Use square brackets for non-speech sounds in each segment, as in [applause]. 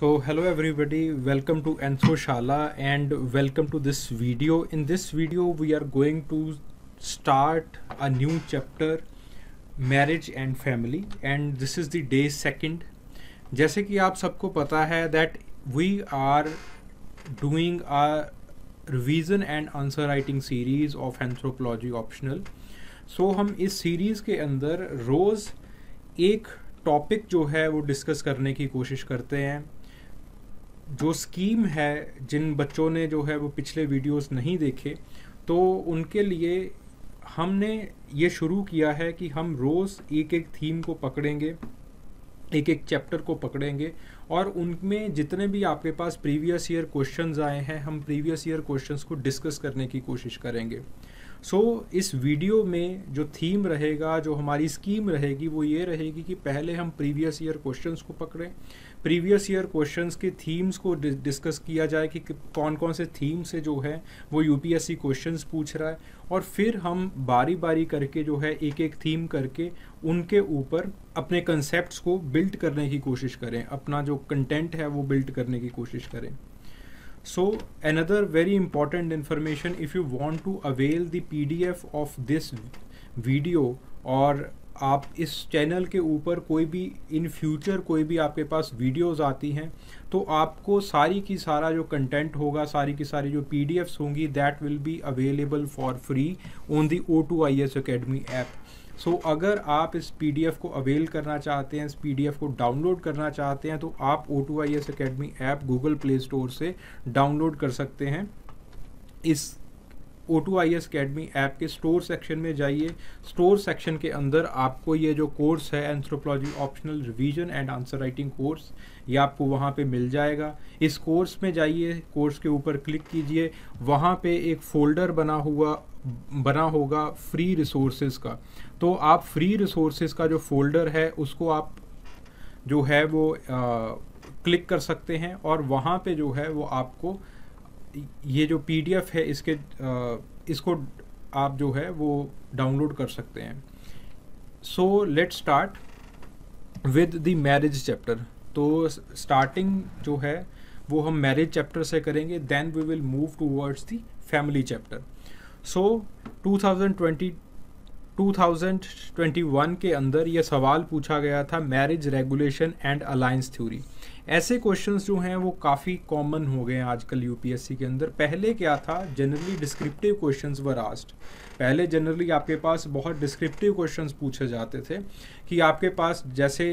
So hello everybody, welcome to Anthoshala and welcome to this video. In this video we are going to start a new chapter marriage and family and this is the day second. जैसे कि आप सबको पता है that we are doing a revision and answer writing series of anthropology optional. So हम इस series के अंदर रोज़ एक टॉपिक जो है वो डिस्कस करने की कोशिश करते हैं जो स्कीम है जिन बच्चों ने जो है वो पिछले वीडियोस नहीं देखे तो उनके लिए हमने ये शुरू किया है कि हम रोज़ एक एक थीम को पकड़ेंगे एक एक चैप्टर को पकड़ेंगे और उनमें जितने भी आपके पास प्रीवियस ईयर क्वेश्चंस आए हैं हम प्रीवियस ईयर क्वेश्चंस को डिस्कस करने की कोशिश करेंगे सो so, इस वीडियो में जो थीम रहेगा जो हमारी स्कीम रहेगी वो ये रहेगी कि पहले हम प्रीवियस ईयर क्वेश्चंस को पकड़ें प्रीवियस ईयर क्वेश्चंस के थीम्स को डिस्कस किया जाए कि कौन कौन से थीम से जो है वो यूपीएससी क्वेश्चंस पूछ रहा है और फिर हम बारी बारी करके जो है एक एक थीम करके उनके ऊपर अपने कंसेप्ट को बिल्ड करने की कोशिश करें अपना जो कंटेंट है वो बिल्ड करने की कोशिश करें So another very important information if you want to avail the PDF of this video और आप इस चैनल के ऊपर कोई भी इन फ्यूचर कोई भी आपके पास वीडियोस आती हैं तो आपको सारी की सारा जो कंटेंट होगा सारी की सारी जो पी होंगी that will be available for free on the O two I S academy app so so, अगर आप इस पीडीएफ को अवेल करना चाहते हैं इस पीडीएफ को डाउनलोड करना चाहते हैं तो आप O two I S academy app Google Play Store से डाउनलोड कर सकते हैं इस O two I S academy app के स्टोर सेक्शन में जाइए स्टोर सेक्शन के अंदर आपको ये जो कोर्स है anthropology optional revision and answer writing course ये आपको वहाँ पे मिल जाएगा इस कोर्स में जाइए कोर्स के ऊपर क्लिक कीजिए वहाँ पे एक फोल्डर बना हुआ बना होगा फ्री रिसोर्सेज का तो आप फ्री रिसोर्सेज का जो फोल्डर है उसको आप जो है वो आ, क्लिक कर सकते हैं और वहाँ पे जो है वो आपको ये जो पी है इसके इसको आप जो है वो डाउनलोड कर सकते हैं so let start with the marriage chapter तो स्टार्टिंग जो है वो हम मैरिज चैप्टर से करेंगे then we will move towards the family chapter so 2020 2021 के अंदर यह सवाल पूछा गया था marriage regulation and alliance theory ऐसे क्वेश्चंस जो हैं वो काफ़ी कॉमन हो गए हैं आजकल यूपीएससी के अंदर पहले क्या था generally descriptive questions were asked पहले जनरली आपके पास बहुत डिस्क्रिप्टिव क्वेश्चंस पूछे जाते थे कि आपके पास जैसे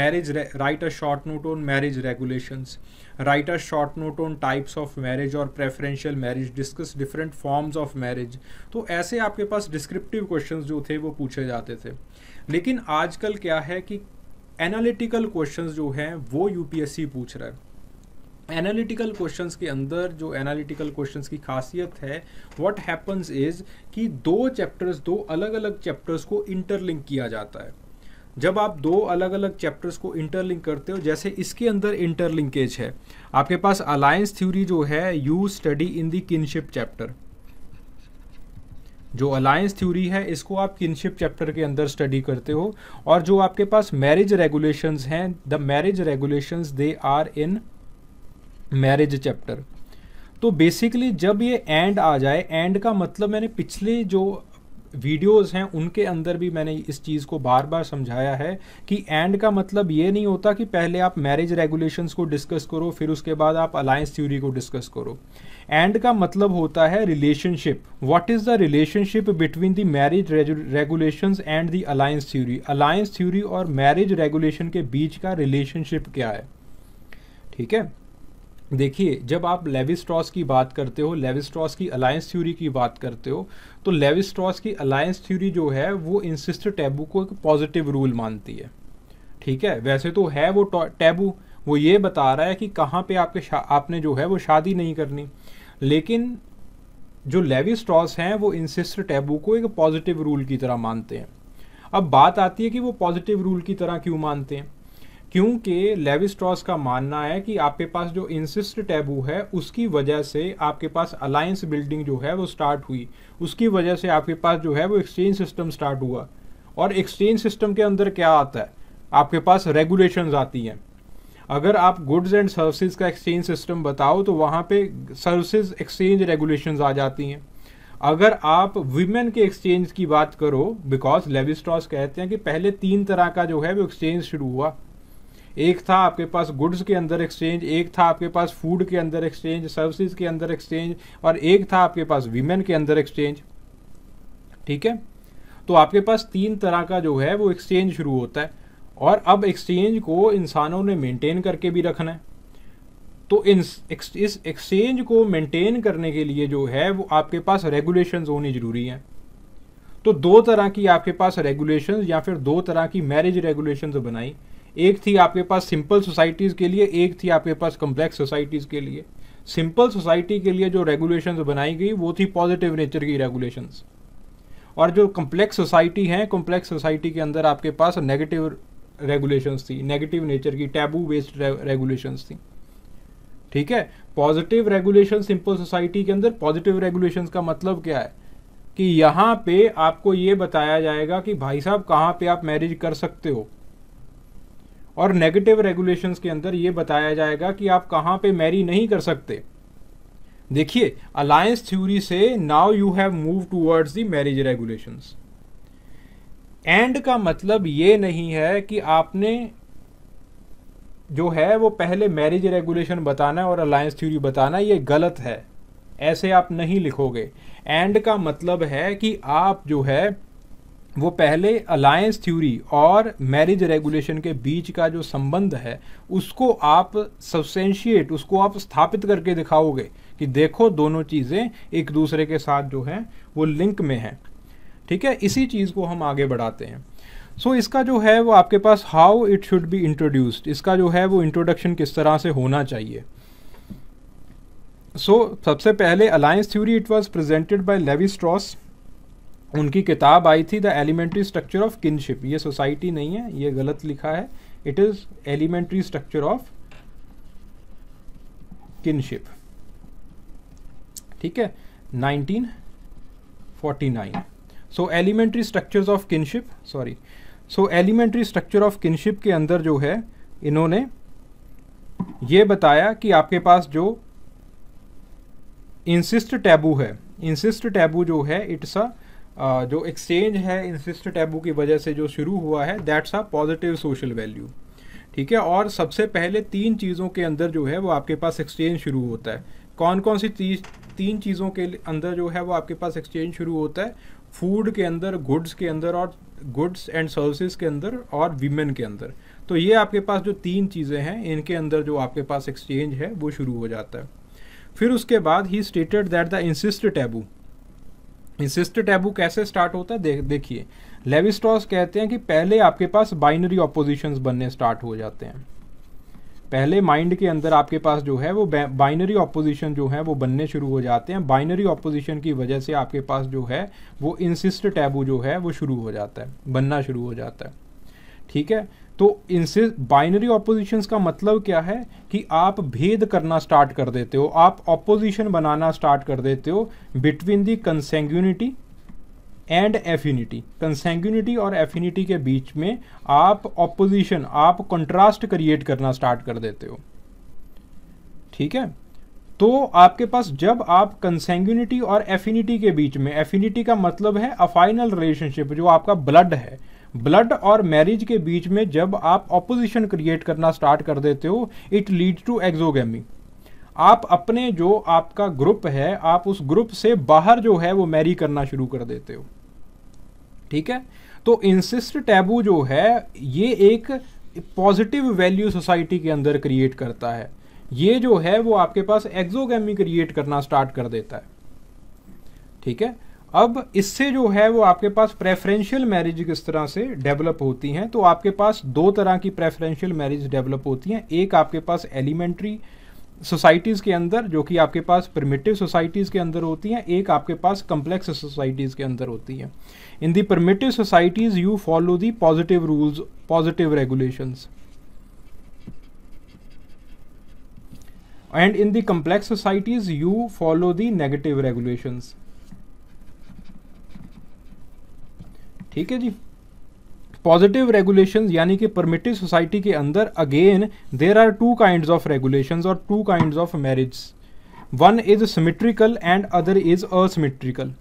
marriage write a short note on marriage regulations write a short note on types of marriage और preferential marriage discuss different forms of marriage तो ऐसे आपके पास डिस्क्रिप्टिव क्वेश्चन जो थे वो पूछे जाते थे लेकिन आजकल क्या है कि एनालिटिकल क्वेश्चंस जो हैं वो यूपीएससी पूछ रहा है एनालिटिकल क्वेश्चंस के अंदर जो एनालिटिकल क्वेश्चंस की खासियत है व्हाट हैपन्स इज कि दो चैप्टर्स दो अलग अलग चैप्टर्स को इंटरलिंक किया जाता है जब आप दो अलग अलग चैप्टर्स को इंटरलिंक करते हो जैसे इसके अंदर इंटरलिंकेज है आपके पास अलायंस थ्योरी जो है you study in the kinship chapter जो अलायंस थ्योरी है इसको आप किनशिप चैप्टर के अंदर स्टडी करते हो और जो आपके पास मैरिज रेगुलेशंस हैं the marriage regulations they are in marriage chapter तो बेसिकली जब ये एंड आ जाए एंड का मतलब मैंने पिछले जो वीडियोस हैं उनके अंदर भी मैंने इस चीज़ को बार बार समझाया है कि एंड का मतलब ये नहीं होता कि पहले आप मैरिज रेगुलेशंस को डिस्कस करो फिर उसके बाद आप अलायंस थ्योरी को डिस्कस करो एंड का मतलब होता है relationship what is the relationship between the marriage regulations and the alliance theory alliance theory और मैरिज रेगुलेशन के बीच का रिलेशनशिप क्या है ठीक है देखिए जब आप लेविस्ट्रॉस की बात करते हो लेविस्ट्रॉस की अलायंस थ्योरी की बात करते हो तो लेविस्ट्रॉस की अलायंस थ्योरी जो है वो इंसिस्ट टैबू को एक पॉजिटिव रूल मानती है ठीक है वैसे तो है वो टैबू वो ये बता रहा है कि कहाँ पे आपके आपने जो है वो शादी नहीं करनी लेकिन जो लेविस्ट्रॉस हैं वो इंसिस्ट टैबू को एक पॉजिटिव रूल की तरह मानते हैं अब बात आती है कि वो पॉजिटिव रूल की तरह क्यों मानते हैं क्योंकि लेविस्ट्रॉस का मानना है कि आपके पास जो इंसिस्ट टैबू है उसकी वजह से आपके पास अलायंस बिल्डिंग जो है वो स्टार्ट हुई उसकी वजह से आपके पास जो है वो एक्सचेंज सिस्टम स्टार्ट हुआ और एक्सचेंज सिस्टम के अंदर क्या आता है आपके पास रेगुलेशन आती हैं अगर आप गुड्स एंड सर्विसेज का एक्सचेंज सिस्टम बताओ तो वहाँ पे सर्विसेज एक्सचेंज रेगुलेशन आ जाती हैं अगर आप विमेन के एक्सचेंज की बात करो बिकॉज लेविस्ट्रॉस कहते हैं कि पहले तीन तरह का जो है वो एक्सचेंज शुरू हुआ एक था आपके पास गुड्स के अंदर एक्सचेंज एक था आपके पास फूड के अंदर एक्सचेंज सर्विसेज के अंदर एक्सचेंज और एक था आपके पास वीमेन के अंदर एक्सचेंज ठीक है तो आपके पास तीन तरह का जो है वो एक्सचेंज शुरू होता है और अब एक्सचेंज को इंसानों ने मेंटेन करके भी रखना है तो इन इस एक्सचेंज को मेंटेन करने के लिए जो है वो आपके पास रेगुलेशंस होनी ज़रूरी हैं तो दो तरह की आपके पास रेगुलेशंस या फिर दो तरह की मैरिज रेगुलेशंस बनाई एक थी आपके पास सिंपल सोसाइटीज़ के लिए एक थी आपके पास कम्प्लेक्स सोसाइटीज़ के लिए सिंपल सोसाइटी के लिए जो रेगुलेशन बनाई गई वो थी पॉजिटिव नेचर की रेगुलेशन और जो कम्प्लेक्स सोसाइटी हैं कॉम्प्लेक्स सोसाइटी के अंदर आपके पास नेगेटिव रेगुलेशन थी नेगेटिव नेचर की टैबू बेस्ड रेगुलेशंस थी ठीक है पॉजिटिव रेगुलेशन सिंपल सोसाइटी के अंदर पॉजिटिव रेगुलेशन का मतलब क्या है कि यहाँ पे आपको ये बताया जाएगा कि भाई साहब कहाँ पे आप मैरिज कर सकते हो और नेगेटिव रेगुलेशंस के अंदर ये बताया जाएगा कि आप कहाँ पे मैरी नहीं कर सकते देखिए अलायंस थ्योरी से now you have move towards the marriage regulations and का मतलब ये नहीं है कि आपने जो है वो पहले मैरिज रेगुलेशन बताना और अलायंस थ्योरी बताना ये गलत है ऐसे आप नहीं लिखोगे एंड का मतलब है कि आप जो है वो पहले अलायंस थ्योरी और मैरिज रेगुलेशन के बीच का जो संबंध है उसको आप सबसेंशिएट उसको आप स्थापित करके दिखाओगे कि देखो दोनों चीज़ें एक दूसरे के साथ जो है वो लिंक में हैं ठीक है इसी चीज़ को हम आगे बढ़ाते हैं सो so, इसका जो है वो आपके पास how it should be introduced इसका जो है वो इंट्रोडक्शन किस तरह से होना चाहिए सो so, सबसे पहले alliance theory it was presented by Levi Strauss उनकी किताब आई थी the elementary structure of kinship ये सोसाइटी नहीं है ये गलत लिखा है it is elementary structure of kinship ठीक है 1949 so elementary structures of kinship sorry so elementary structure of kinship के अंदर जो है इन्होंने ये बताया कि आपके पास जो इंसिस्ट टैबू है इंसिस्ट टैबू जो है इट्स अ जो एक्सचेंज है इंसिस्ट टैबू की वजह से जो शुरू हुआ है that's a positive social value ठीक है और सबसे पहले तीन चीज़ों के अंदर जो है वो आपके पास एक्सचेंज शुरू होता है कौन कौन सी चीज तीन चीज़ों के अंदर जो है वो आपके पास एक्सचेंज शुरू होता है फूड के अंदर गुड्स के अंदर और गुड्स एंड सर्विसेज के अंदर और वीमेन के अंदर तो ये आपके पास जो तीन चीज़ें हैं इनके अंदर जो आपके पास एक्सचेंज है वो शुरू हो जाता है फिर उसके बाद he stated that the incest taboo incest taboo कैसे स्टार्ट होता है दे, देखिए लेविस्टॉस कहते हैं कि पहले आपके पास बाइनरी ऑपोजिशंस बनने स्टार्ट हो जाते हैं पहले माइंड के अंदर आपके पास जो है वो बाइनरी ऑपोजिशन जो है वो बनने शुरू हो जाते हैं बाइनरी ऑपोजिशन की वजह से आपके पास जो है वो इंसिस्ट टैबू जो है वो शुरू हो जाता है बनना शुरू हो जाता है ठीक है तो इनसे बाइनरी ऑपोजिशंस का मतलब क्या है कि आप भेद करना स्टार्ट कर देते हो आप ऑपोजिशन बनाना स्टार्ट कर देते हो between the consanguinity and affinity consanguinity और एफिनिटी के बीच में आप ऑपोजिशन आप कंट्रास्ट क्रिएट करना स्टार्ट कर देते हो ठीक है तो आपके पास जब आप कंसेंग्यूनिटी और एफिनिटी के बीच में एफिनिटी का मतलब है अफाइनल रिलेशनशिप जो आपका ब्लड है ब्लड और मैरिज के बीच में जब आप ऑपोजिशन क्रिएट करना स्टार्ट कर देते हो इट लीड टू एक्जोगेमी आप अपने जो आपका ग्रुप है आप उस ग्रुप से बाहर जो है वो मैरी करना शुरू कर देते हो ठीक है तो इंसिस्ट टैबू जो है ये एक पॉजिटिव वैल्यू सोसाइटी के अंदर क्रिएट करता है ये जो है वो आपके पास एक्जोगेमी क्रिएट करना स्टार्ट कर देता है ठीक है अब इससे जो है वो आपके पास प्रेफरेंशियल मैरिज किस तरह से डेवलप होती हैं तो आपके पास दो तरह की प्रेफरेंशियल मैरिज डेवलप होती हैं एक आपके पास एलिमेंट्री सोसाइटीज़ के अंदर जो कि आपके पास परमिटिव सोसाइटीज़ के अंदर होती हैं एक आपके पास कम्प्लेक्स सोसाइटीज़ के अंदर होती हैं in the primitive societies you follow the positive rules positive regulations and in the complex societies you follow the negative regulations ठीक है जी पॉजिटिव रेगुलेशन यानी कि परमिटिव सोसाइटी के अंदर again there are two kind of regulation और two kind of marriage one is symmetrical and other is asymmetrical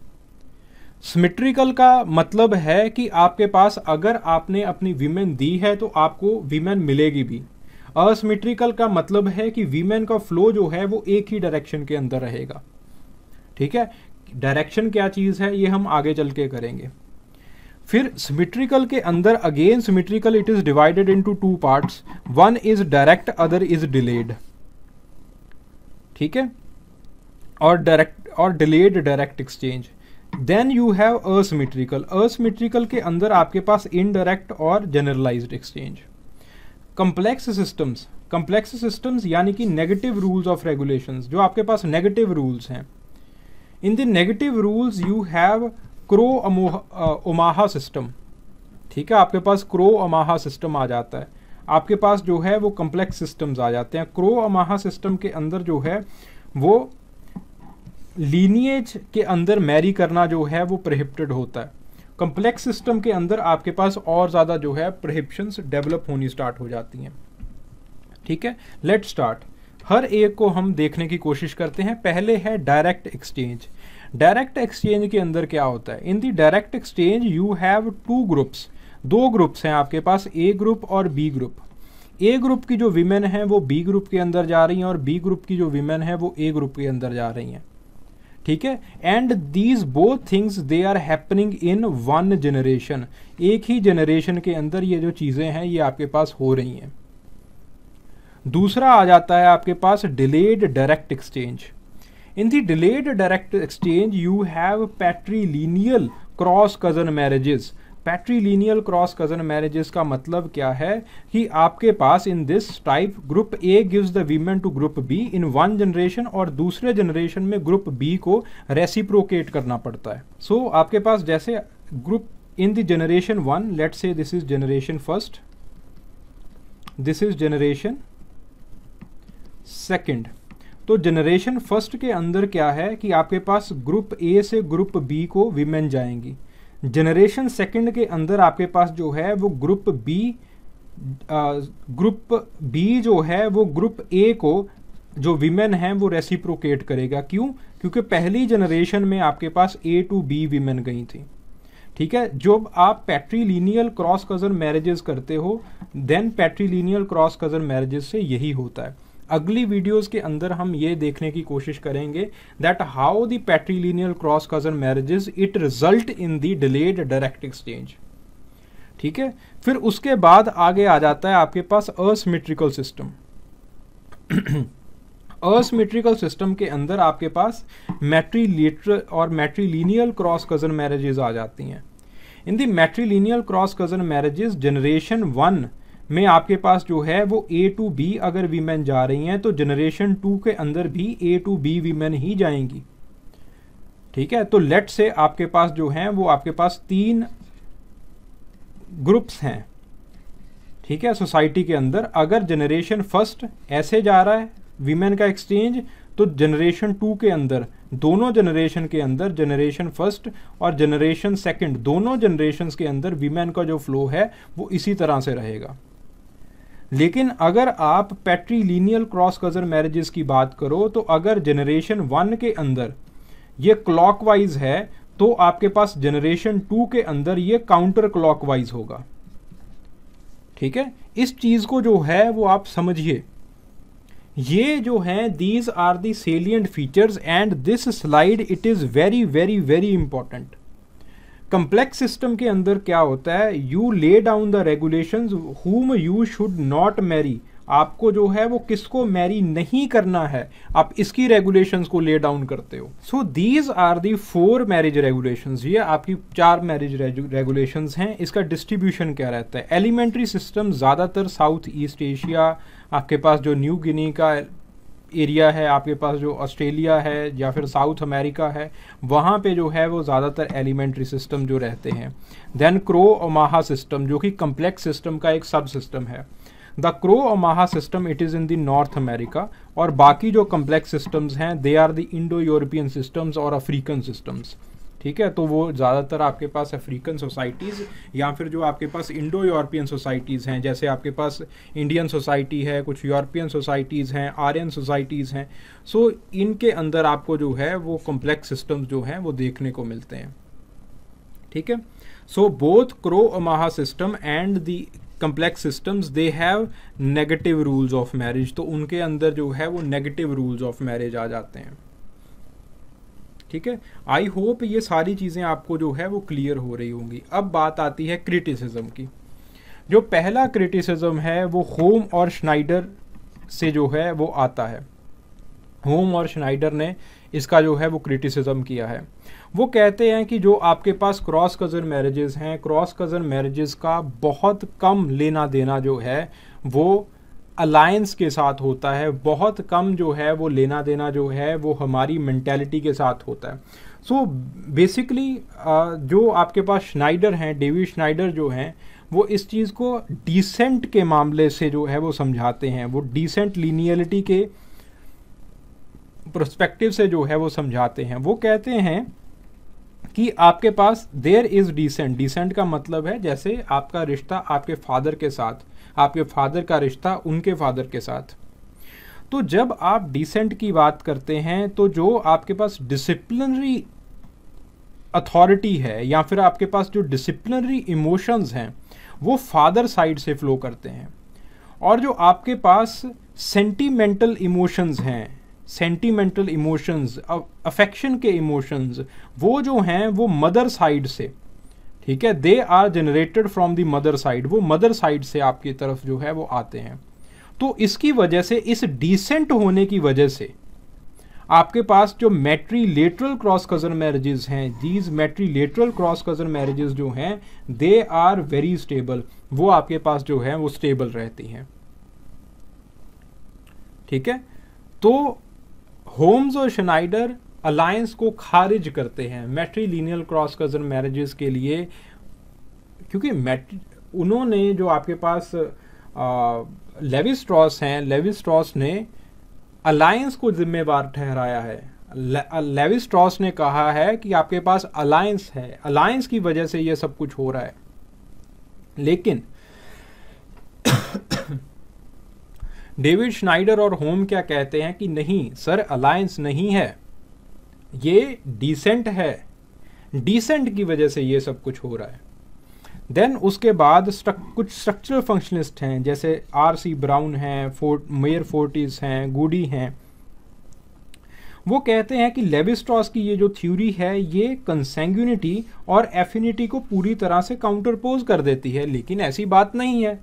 symmetrical का मतलब है कि आपके पास अगर आपने अपनी वीमेन दी है तो आपको वीमेन मिलेगी भी असिमिट्रिकल का मतलब है कि वीमेन का फ्लो जो है वो एक ही डायरेक्शन के अंदर रहेगा ठीक है डायरेक्शन क्या चीज़ है ये हम आगे चल के करेंगे फिर सिमिट्रिकल के अंदर again symmetrical it is divided into two parts one is direct other is delayed ठीक है और डायरेक्ट और delayed direct exchange then you have asymmetrical asymmetrical के अंदर आपके पास इनडायरेक्ट और generalised exchange complex systems complex systems यानी कि नेगेटिव रूल्स ऑफ रेगुलेशंस जो आपके पास नेगेटिव रूल्स हैं in the negative rules you have Crow Omaha system ठीक है आपके पास क्रो अमाहा सिस्टम आ जाता है आपके पास जो है वो कम्प्लेक्स सिस्टम्स आ जाते हैं क्रो अमाहा सिस्टम के अंदर जो है वो लीनिएज के अंदर मैरी करना जो है वो प्रहिप्टेड होता है कम्प्लेक्स सिस्टम के अंदर आपके पास और ज़्यादा जो है प्रहिप्शंस डेवलप होनी स्टार्ट हो जाती हैं ठीक है लेट स्टार्ट हर एक को हम देखने की कोशिश करते हैं पहले है डायरेक्ट एक्सचेंज डायरेक्ट एक्सचेंज के अंदर क्या होता है in the direct exchange you have two groups दो ग्रुप्स हैं आपके पास ए ग्रुप और बी ग्रुप ए ग्रुप की जो विमेन हैं वो बी ग्रुप के अंदर जा रही हैं और बी ग्रुप की जो विमेन है वो ए ग्रुप के अंदर जा रही हैं ठीक है and these both things they are happening in one generation एक ही जनरेशन के अंदर ये जो चीज़ें हैं ये आपके पास हो रही हैं दूसरा आ जाता है आपके पास delayed direct exchange delayed direct exchange you have you have patrilineal cross cousin marriages. Patrilineal cross cousin marriages का मतलब क्या है कि आपके पास in this type group A gives the women to group B in one generation और दूसरे generation में ग्रुप बी को रेसिप्रोकेट करना पड़ता है सो so, आपके पास जैसे group in generation one let say this is generation first this is generation second तो जनरेशन फर्स्ट के अंदर क्या है कि आपके पास ग्रुप ए से ग्रुप बी को विमेन जाएंगी जनरेशन सेकंड के अंदर आपके पास जो है वो ग्रुप बी ग्रुप बी जो है वो ग्रुप ए को जो विमेन हैं वो रेसिप्रोकेट करेगा क्यों क्योंकि पहली जनरेशन में आपके पास ए टू बी विमेन गई थी ठीक है जब आप पैट्रीलिनियल क्रॉस कज़न मैरिजेस करते हो then patrilineal cross cousin marriages से यही होता है अगली वीडियोस के अंदर हम ये देखने की कोशिश करेंगे that how the patrilineal cross cousin marriages it result in the delayed direct exchange ठीक है फिर उसके बाद आगे आ जाता है आपके पास असमेट्रिकल सिस्टम असमेट्रिकल सिस्टम के अंदर आपके पास मैट्रीलिटर और मैट्रीलिनियल क्रॉस कजन मैरिजेज आ जाती हैं in the matrilineal cross cousin marriages generation one में आपके पास जो है वो ए टू बी अगर वीमेन जा रही हैं तो जनरेशन टू के अंदर भी ए टू बी वीमेन ही जाएंगी ठीक है तो लेट से आपके पास जो हैं वो आपके पास तीन ग्रुप्स हैं ठीक है सोसाइटी के अंदर अगर जनरेशन फर्स्ट ऐसे जा रहा है वीमेन का एक्सचेंज तो जनरेशन टू के अंदर दोनों जनरेशन के अंदर जनरेशन फर्स्ट और जनरेशन सेकंड दोनों जनरेशन के अंदर वीमेन का जो फ्लो है वो इसी तरह से रहेगा लेकिन अगर आप पेट्रीलिनियल क्रॉस कजर मैरिजेस की बात करो तो अगर जनरेशन वन के अंदर ये क्लॉकवाइज है तो आपके पास जनरेशन टू के अंदर ये काउंटर क्लॉकवाइज होगा ठीक है इस चीज़ को जो है वो आप समझिए ये जो है these are the salient features and this slide it is very very very important complex system के अंदर क्या होता है you lay down the regulation whom you should not marry आपको जो है वो किसको मैरी नहीं करना है आप इसकी रेगुलेशंस को ले डाउन करते हो so these are the four marriage regulations ये आपकी चार मैरिज रेगुलेशंस हैं इसका डिस्ट्रीब्यूशन क्या रहता है एलिमेंट्री सिस्टम ज़्यादातर साउथ ईस्ट एशिया आपके पास जो न्यू गिनी का एरिया है आपके पास जो ऑस्ट्रेलिया है या फिर साउथ अमेरिका है वहाँ पे जो है वो ज़्यादातर एलिमेंट्री सिस्टम जो रहते हैं देन क्रो ओमाहा सिस्टम जो कि कम्प्लेक्स सिस्टम का एक सब सिस्टम है the Crow Omaha system it is in the North America और बाकी जो कम्प्लेक्स सिस्टम्स हैं they are the Indo European systems और अफ्रीकन सिस्टम्स ठीक है तो वो ज़्यादातर आपके पास अफ्रीकन सोसाइटीज़ या फिर जो आपके पास इंडो यूरोपियन सोसाइटीज़ हैं जैसे आपके पास इंडियन सोसाइटी है कुछ यूरोपियन सोसाइटीज़ हैं आर्यन सोसाइटीज़ हैं सो इनके अंदर आपको जो है वो कॉम्प्लेक्स सिस्टम जो हैं वो देखने को मिलते हैं ठीक है so both Crow Omaha system and the complex systems they have negative rules of marriage तो उनके अंदर जो है वो नेगेटिव रूल्स ऑफ मैरिज आ जाते हैं ठीक है आई होप ये सारी चीज़ें आपको जो है वो क्लियर हो रही होंगी अब बात आती है क्रिटिसिज्म की जो पहला क्रिटिसिज्म है वो होम और स्नाइडर से जो है वो आता है होम और स्नाइडर ने इसका जो है वो क्रिटिसिज्म किया है वो कहते हैं कि जो आपके पास क्रॉस कज़न मैरिजेज़ हैं क्रॉस कज़न मैरिजेज़ का बहुत कम लेना देना जो है वो अलायंस के साथ होता है बहुत कम जो है वो लेना देना जो है वो हमारी मैंटेलिटी के साथ होता है सो so, बेसिकली जो आपके पास श्नाइडर हैं डेवी श्नाइडर जो हैं वो इस चीज़ को डिसेंट के मामले से जो है वो समझाते हैं वो डिसेंट लीनियलिटी के प्रस्पेक्टिव से जो है वो समझाते हैं वो कहते हैं कि आपके पास देर इज़ डिसेंट डिसेंट का मतलब है जैसे आपका रिश्ता आपके फादर के साथ आपके फादर का रिश्ता उनके फादर के साथ तो जब आप डिसेंट की बात करते हैं तो जो आपके पास डिसिप्लिनरी अथॉरिटी है या फिर आपके पास जो डिसिप्लिनरी इमोशंस हैं वो फादर साइड से फ्लो करते हैं और जो आपके पास सेंटीमेंटल इमोशंस हैं सेंटीमेंटल इमोशंस अफेक्शन के इमोशंस वो जो हैं वो मदर साइड से ठीक है they are generated from the mother side वो मदर साइड से आपकी तरफ जो है वो आते हैं तो इसकी वजह से इस डिसेंट होने की वजह से आपके पास जो मेट्रीलेटरल क्रॉस कजन मैरिजेज हैं these lateral cross cousin marriages जो हैं दे आर वेरी स्टेबल वो आपके पास जो है वो स्टेबल रहती हैं ठीक है तो होम्स और शनाइडर अलायंस को खारिज करते हैं मेट्रीलिनियल क्रॉस कज़न मैरिजेस के लिए क्योंकि मैट उन्होंने जो आपके पास लेवी स्ट्रॉस हैं लेवी स्ट्रॉस ने अलायंस को जिम्मेवार ठहराया है लेविस्ट्रॉस स्ट्रॉस ने कहा है कि आपके पास अलायंस है अलायंस की वजह से यह सब कुछ हो रहा है लेकिन डेविड [coughs] स्नाइडर और होम क्या कहते हैं कि नहीं सर अलायंस नहीं है ये डिसेंट है डिसेंट की वजह से ये सब कुछ हो रहा है देन उसके बाद स्ट्रक, कुछ स्ट्रक्चरल फंक्शनिस्ट हैं जैसे आर सी ब्राउन हैं फोर्ट मेयर फोर्टिस हैं गुडी हैं वो कहते हैं कि लेविस्ट्रॉस की ये जो थ्योरी है ये कंसेंग्यूनिटी और एफिनिटी को पूरी तरह से काउंटरपोज कर देती है लेकिन ऐसी बात नहीं है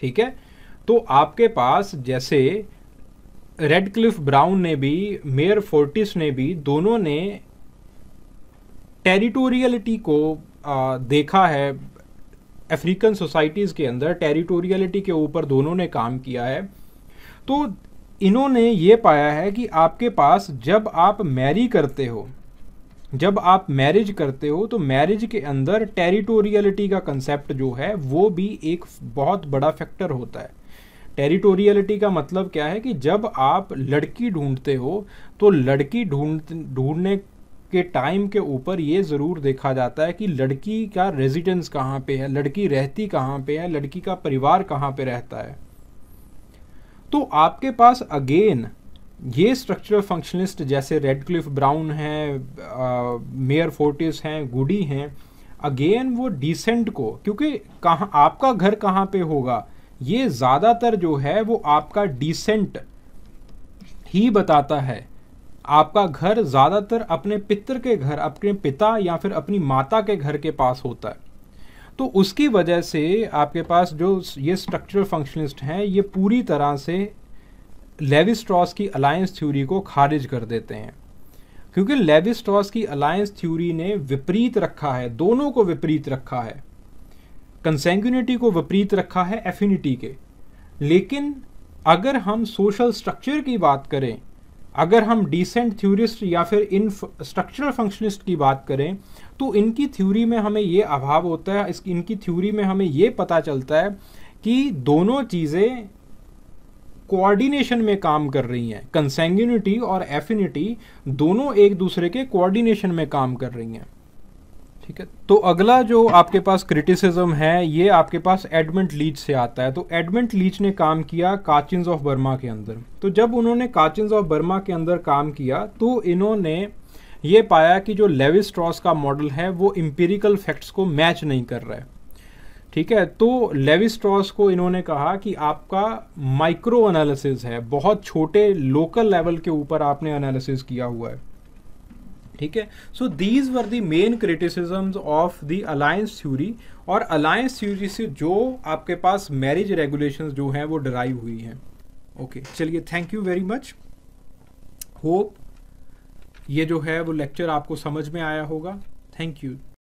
ठीक है तो आपके पास जैसे रेड क्लिफ ब्राउन ने भी मेयर फोर्टिस ने भी दोनों ने टेरिटोरियलिटी को आ, देखा है अफ्रीकन सोसाइटीज़ के अंदर टेरिटोरियलिटी के ऊपर दोनों ने काम किया है तो इन्होंने ये पाया है कि आपके पास जब आप मैरी करते हो जब आप मैरिज करते हो तो मैरिज के अंदर टेरिटोरियलिटी का कंसेप्ट जो है वो भी एक बहुत बड़ा फैक्टर होता है टेरिटोरियलिटी का मतलब क्या है कि जब आप लड़की ढूंढते हो तो लड़की ढूंढ ढूंढने के टाइम के ऊपर ये ज़रूर देखा जाता है कि लड़की का रेजिडेंस कहाँ पे है लड़की रहती कहाँ पे है लड़की का परिवार कहाँ पे रहता है तो आपके पास अगेन ये स्ट्रक्चरल फंक्शनलिस्ट जैसे रेडक्लिफ ब्राउन हैं मेयर फोर्टिस हैं गुडी हैं अगेन वो डिसेंट को क्योंकि कहाँ आपका घर कहाँ पे होगा ये ज़्यादातर जो है वो आपका डिसेंट ही बताता है आपका घर ज़्यादातर अपने पितर के घर अपने पिता या फिर अपनी माता के घर के पास होता है तो उसकी वजह से आपके पास जो ये स्ट्रक्चरल फंक्शनिस्ट हैं ये पूरी तरह से लेविस्ट्रॉस की अलायंस थ्योरी को खारिज कर देते हैं क्योंकि लेविस्ट्रॉस की अलायंस थ्योरी ने विपरीत रखा है दोनों को विपरीत रखा है कंसेंगुनिटी को विपरीत रखा है एफिनिटी के लेकिन अगर हम सोशल स्ट्रक्चर की बात करें अगर हम डिसेंट थ्योरिस्ट या फिर इन स्ट्रक्चरल फंक्शनिस्ट की बात करें तो इनकी थ्योरी में हमें ये अभाव होता है इस इनकी थ्योरी में हमें ये पता चलता है कि दोनों चीज़ें कोऑर्डिनेशन में काम कर रही हैं कंसेंगुनिटी और एफिनिटी दोनों एक दूसरे के कोऑर्डिनेशन में काम कर रही हैं ठीक है तो अगला जो आपके पास क्रिटिसिज्म है ये आपके पास एडमेंट लीच से आता है तो एडमेंट लीच ने काम किया काचिन्स ऑफ बर्मा के अंदर तो जब उन्होंने काचिन्स ऑफ बर्मा के अंदर काम किया तो इन्होंने ये पाया कि जो लेविस का मॉडल है वो इम्पेरिकल फैक्ट्स को मैच नहीं कर रहा है ठीक है तो लेविस को इन्होंने कहा कि आपका माइक्रो एनालिसिस है बहुत छोटे लोकल लेवल के ऊपर आपने एनालिसिस किया हुआ है ठीक है so these were the main criticisms of the alliance theory और अलायंस थ्यूरी से जो आपके पास मैरिज रेगुलेशंस जो हैं वो डराइव हुई हैं ओके okay, चलिए thank you very much hope ये जो है वो लेक्चर आपको समझ में आया होगा थैंक यू